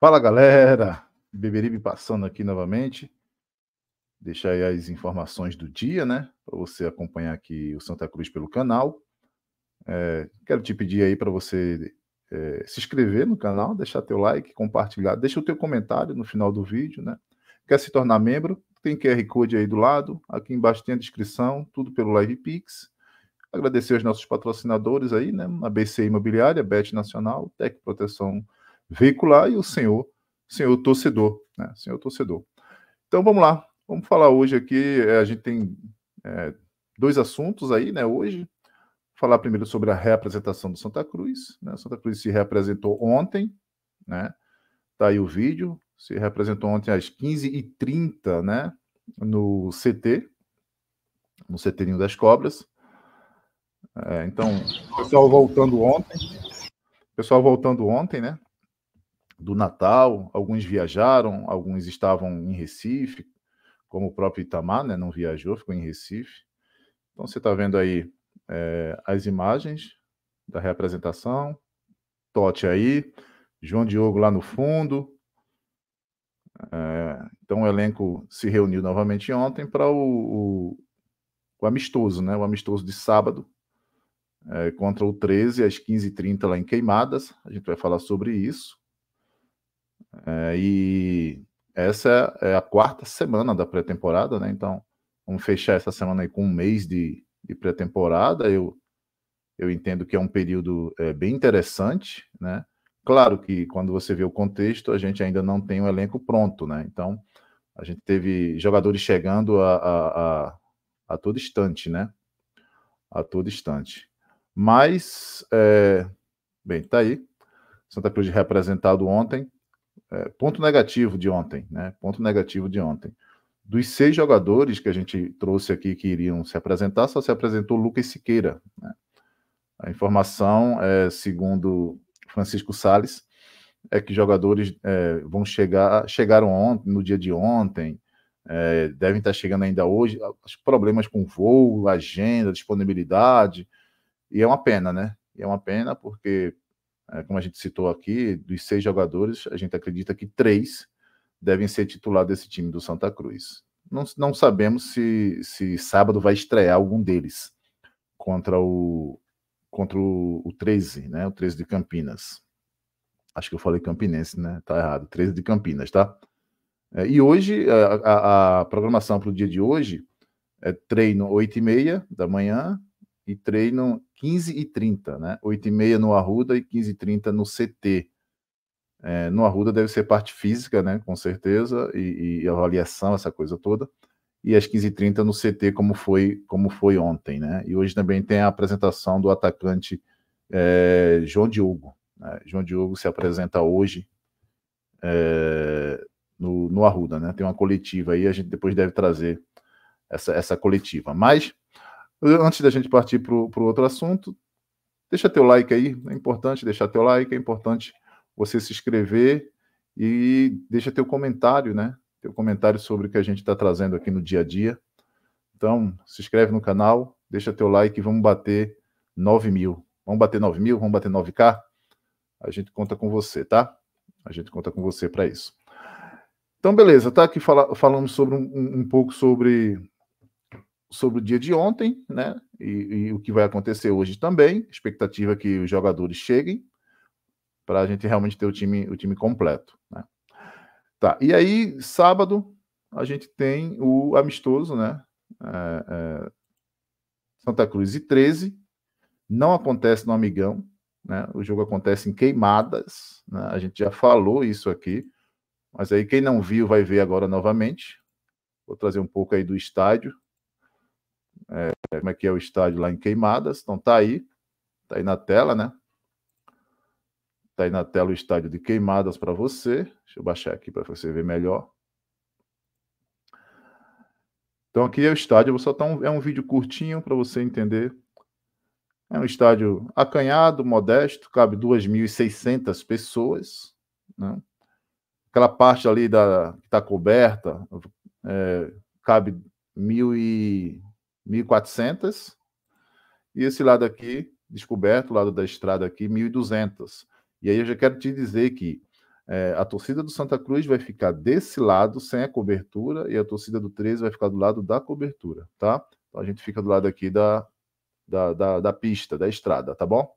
Fala galera, Beberibe passando aqui novamente. Deixar aí as informações do dia, né? Para você acompanhar aqui o Santa Cruz pelo canal. É, quero te pedir aí para você é, se inscrever no canal, deixar teu like, compartilhar, deixa o teu comentário no final do vídeo, né? Quer se tornar membro? Tem QR Code aí do lado, aqui embaixo tem a descrição, tudo pelo LivePix. Agradecer aos nossos patrocinadores aí, né? A BC Imobiliária, Bet Nacional, Tec Proteção veicular e o senhor, senhor torcedor, né? Senhor torcedor. Então vamos lá, vamos falar hoje aqui. É, a gente tem é, dois assuntos aí, né? Hoje falar primeiro sobre a reapresentação do Santa Cruz. Né? Santa Cruz se reapresentou ontem, né? Tá aí o vídeo. Se representou ontem às 15h30, né? No CT, no CTinho das Cobras. É, então, pessoal voltando ontem, pessoal voltando ontem, né? do Natal. Alguns viajaram, alguns estavam em Recife, como o próprio Itamar, né, não viajou, ficou em Recife. Então você está vendo aí é, as imagens da representação. Totti aí, João Diogo lá no fundo. É, então o elenco se reuniu novamente ontem para o, o, o, amistoso, né? O amistoso de sábado é, contra o 13 às 15h30 lá em Queimadas. A gente vai falar sobre isso. É, e essa é a quarta semana da pré-temporada, né? Então, vamos fechar essa semana aí com um mês de, de pré-temporada. Eu, eu entendo que é um período é, bem interessante, né? Claro que quando você vê o contexto, a gente ainda não tem o um elenco pronto, né? Então, a gente teve jogadores chegando a, a, a, a todo instante, né? A todo instante. Mas, é, bem, tá aí. Santa Cruz representado ontem é, ponto negativo de ontem, né? Ponto negativo de ontem. Dos seis jogadores que a gente trouxe aqui que iriam se apresentar, só se apresentou Lucas Siqueira. Né? A informação, é, segundo Francisco Sales, é que jogadores é, vão chegar, chegaram ontem, no dia de ontem, é, devem estar chegando ainda hoje, os problemas com voo, agenda, disponibilidade, e é uma pena, né? E é uma pena porque é, como a gente citou aqui, dos seis jogadores, a gente acredita que três devem ser titular desse time do Santa Cruz. Não, não sabemos se, se sábado vai estrear algum deles contra o contra o, o 13, né? O 13 de Campinas. Acho que eu falei Campinense, né? Tá errado. 13 de Campinas, tá? É, e hoje, a, a, a programação para o dia de hoje é treino 8 e meia da manhã e treino 15 e 30, né? 8 e meia no Arruda e 15 e 30 no CT. É, no Arruda deve ser parte física, né? Com certeza, e, e avaliação, essa coisa toda. E às 15h30 no CT, como foi, como foi ontem, né? E hoje também tem a apresentação do atacante é, João Diogo. Né? João Diogo se apresenta hoje é, no, no Arruda, né? Tem uma coletiva aí, a gente depois deve trazer essa, essa coletiva. Mas Antes da gente partir para o outro assunto, deixa teu like aí, é importante deixar teu like, é importante você se inscrever e deixa teu comentário, né? Teu comentário sobre o que a gente está trazendo aqui no dia a dia. Então, se inscreve no canal, deixa teu like e vamos bater 9 mil. Vamos bater 9 mil, vamos bater 9K? A gente conta com você, tá? A gente conta com você para isso. Então, beleza, tá? Aqui fala, falamos sobre um, um pouco sobre sobre o dia de ontem, né? E, e, o que vai acontecer hoje também. Expectativa que os jogadores cheguem para a gente realmente ter o time, o time completo. Né? Tá. E aí, sábado, a gente tem o amistoso, né? É, é, Santa Cruz e 13. Não acontece no Amigão. Né? O jogo acontece em queimadas. Né? A gente já falou isso aqui. Mas aí, quem não viu, vai ver agora novamente. Vou trazer um pouco aí do estádio, é, como é que é o estádio lá em Queimadas. Então tá aí, tá aí na tela, né? Tá aí na tela o estádio de Queimadas para você. Deixa eu baixar aqui para você ver melhor. Então aqui é o estádio, vou soltar um, é um vídeo curtinho para você entender. É um estádio acanhado, modesto, cabe 2.600 pessoas. Né? Aquela parte ali da, que está coberta, é, cabe mil e 1.400. E esse lado aqui, descoberto, lado da estrada aqui, 1.200. E aí eu já quero te dizer que é, a torcida do Santa Cruz vai ficar desse lado, sem a cobertura, e a torcida do 13 vai ficar do lado da cobertura, tá? Então a gente fica do lado aqui da, da, da, da pista, da estrada, tá bom?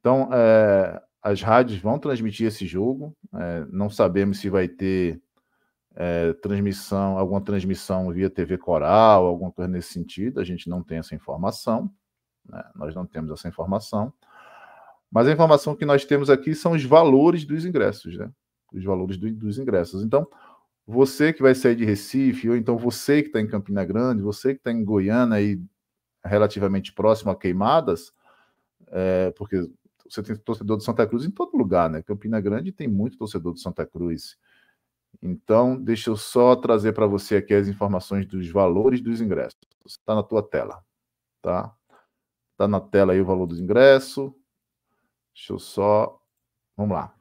Então, é, as rádios vão transmitir esse jogo. É, não sabemos se vai ter é, transmissão, alguma transmissão via TV Coral, alguma coisa nesse sentido, a gente não tem essa informação, né? nós não temos essa informação, mas a informação que nós temos aqui são os valores dos ingressos, né? Os valores do, dos ingressos. Então, você que vai sair de Recife, ou então você que está em Campina Grande, você que está em Goiânia e relativamente próximo a Queimadas, é, porque você tem torcedor de Santa Cruz em todo lugar, né? Campina Grande tem muito torcedor de Santa Cruz. Então, deixa eu só trazer para você aqui as informações dos valores dos ingressos. Está na tua tela, tá? Está na tela aí o valor dos ingressos. Deixa eu só... Vamos lá.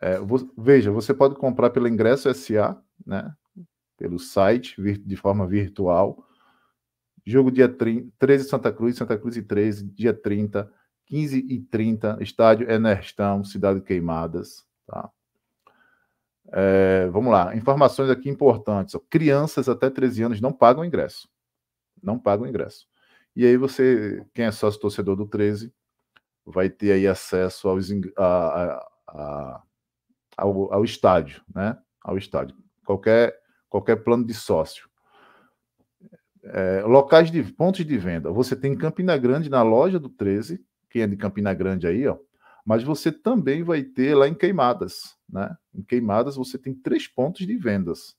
É, vou... Veja, você pode comprar pelo Ingresso SA, né? Pelo site, de forma virtual. Jogo dia 30, 13 Santa Cruz, Santa Cruz e 13, dia 30, 15 e 30, estádio Enerstão, Cidade Queimadas, tá? É, vamos lá, informações aqui importantes. Crianças até 13 anos não pagam ingresso. Não pagam ingresso. E aí você, quem é sócio torcedor do 13, vai ter aí acesso aos, a, a, ao, ao, estádio, né? Ao estádio. Qualquer, qualquer plano de sócio. É, locais de pontos de venda. Você tem Campina Grande na loja do 13, quem é de Campina Grande aí, ó, mas você também vai ter lá em Queimadas. Né? Em Queimadas você tem três pontos de vendas.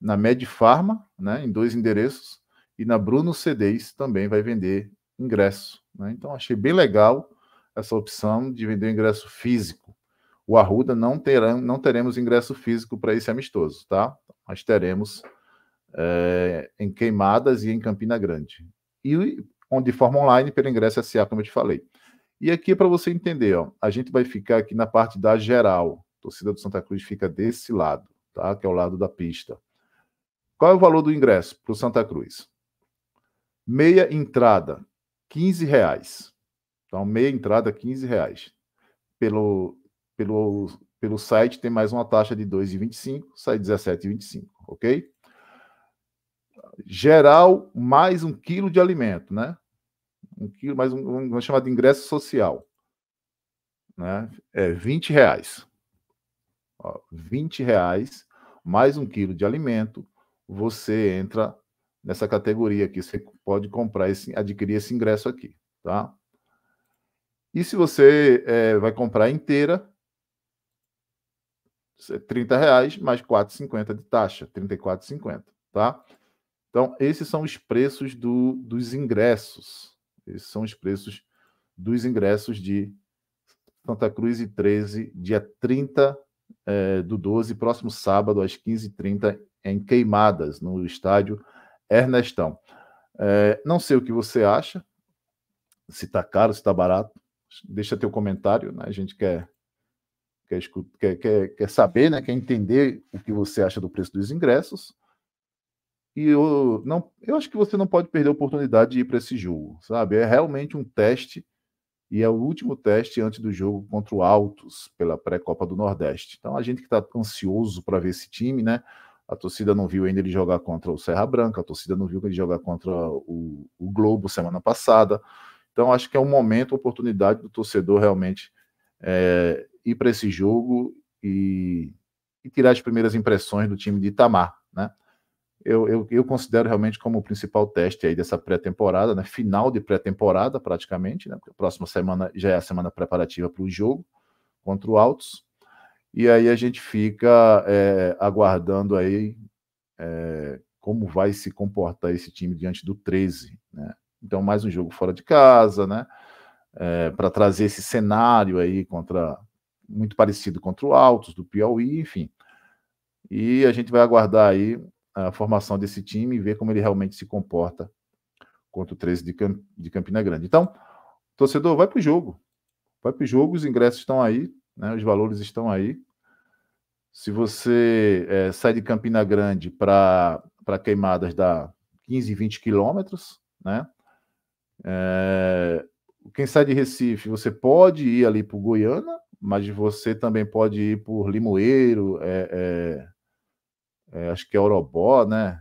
Na Medfarma, né, em dois endereços, e na Bruno CDs também vai vender ingresso. Né? Então achei bem legal essa opção de vender ingresso físico. O Arruda não, terá, não teremos ingresso físico para esse amistoso, tá? Mas teremos é, em Queimadas e em Campina Grande. E onde forma online pelo ingresso SA, como eu te falei. E aqui é para você entender, ó, a gente vai ficar aqui na parte da geral. A torcida do Santa Cruz fica desse lado, tá? Que é o lado da pista. Qual é o valor do ingresso para o Santa Cruz? Meia entrada, 15 reais. Então, meia entrada, 15 reais. Pelo, pelo, pelo site tem mais uma taxa de 2,25, sai 17,25, ok? Geral, mais um quilo de alimento, né? um quilo, mais um, um de ingresso social. Né? É 20 reais. Ó, 20 reais, mais um quilo de alimento, você entra nessa categoria aqui. Você pode comprar esse, adquirir esse ingresso aqui, tá? E se você é, vai comprar inteira, 30 é reais mais 4,50 de taxa, 34,50, tá? Então, esses são os preços do, dos ingressos, esses são os preços dos ingressos de Santa Cruz e 13, dia 30 é, eh, do 12, próximo sábado, às 15h30, em Queimadas, no estádio Ernestão. É, não sei o que você acha, se está caro, se está barato. Deixa teu comentário, né? a gente quer, quer, quer, quer saber, né? quer entender o que você acha do preço dos ingressos. E eu, não, eu acho que você não pode perder a oportunidade de ir para esse jogo, sabe? É realmente um teste e é o último teste antes do jogo contra o Altos pela pré-copa do Nordeste. Então a gente que está ansioso para ver esse time, né? A torcida não viu ainda ele jogar contra o Serra Branca, a torcida não viu ele jogar contra o, o Globo semana passada. Então acho que é um momento, oportunidade do torcedor realmente é, ir para esse jogo e, e, tirar as primeiras impressões do time de Itamar, né? eu, eu, eu considero realmente como o principal teste aí dessa pré-temporada, né? Final de pré-temporada, praticamente, né? Porque a próxima semana já é a semana preparativa para o jogo contra o Altos. E aí a gente fica é, aguardando aí é, como vai se comportar esse time diante do 13, né? Então, mais um jogo fora de casa, né? É, para trazer esse cenário aí contra muito parecido contra o Altos do Piauí, enfim. E a gente vai aguardar aí a formação desse time e ver como ele realmente se comporta contra o 13 de, Camp de Campina Grande. Então, torcedor, vai para o jogo. Vai para o jogo, os ingressos estão aí, né, os valores estão aí. Se você é, sai de Campina Grande para queimadas dá 15, 20 quilômetros, né? É, quem sai de Recife, você pode ir ali para Goiânia, mas você também pode ir por Limoeiro, é, é é, acho que é Orobó, né?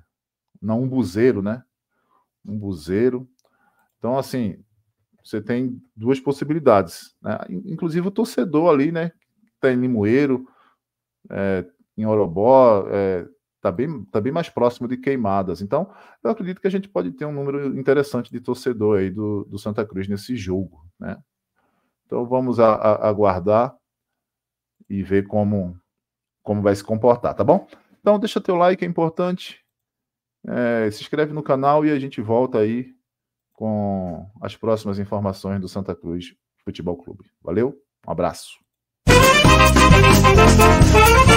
Não, um buzeiro, né? Um buzeiro. Então, assim, você tem duas possibilidades. Né? Inclusive o torcedor ali, né? Está em Limoeiro, é, em Orobó, está é, tá bem, tá bem mais próximo de queimadas. Então, eu acredito que a gente pode ter um número interessante de torcedor aí do, do Santa Cruz nesse jogo, né? Então vamos aguardar e ver como, como vai se comportar, tá bom? Então, deixa teu like, é importante. É, se inscreve no canal e a gente volta aí com as próximas informações do Santa Cruz Futebol Clube. Valeu, um abraço.